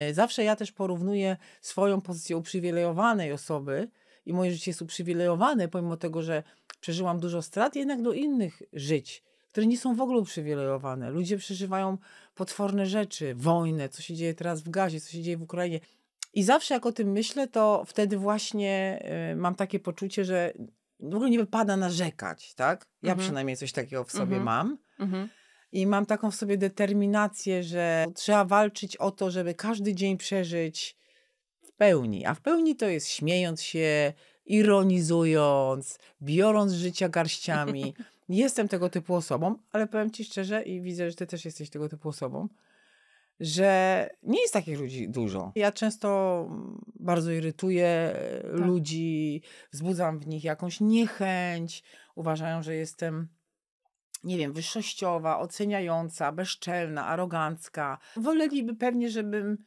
E, zawsze ja też porównuję swoją pozycję uprzywilejowanej osoby i moje życie jest uprzywilejowane, pomimo tego, że przeżyłam dużo strat, jednak do innych żyć, które nie są w ogóle uprzywilejowane. Ludzie przeżywają potworne rzeczy, wojnę, co się dzieje teraz w Gazie, co się dzieje w Ukrainie. I zawsze jak o tym myślę, to wtedy właśnie y, mam takie poczucie, że w ogóle nie wypada narzekać, tak? Ja mhm. przynajmniej coś takiego w sobie mhm. mam. Mhm. I mam taką w sobie determinację, że trzeba walczyć o to, żeby każdy dzień przeżyć w pełni. A w pełni to jest śmiejąc się, ironizując, biorąc życia garściami. Jestem tego typu osobą, ale powiem ci szczerze i widzę, że ty też jesteś tego typu osobą, że nie jest takich ludzi dużo. Ja często mm, bardzo irytuję e, tak. ludzi, wzbudzam w nich jakąś niechęć, uważają, że jestem nie wiem, wyższościowa, oceniająca, bezczelna, arogancka. Woleliby pewnie, żebym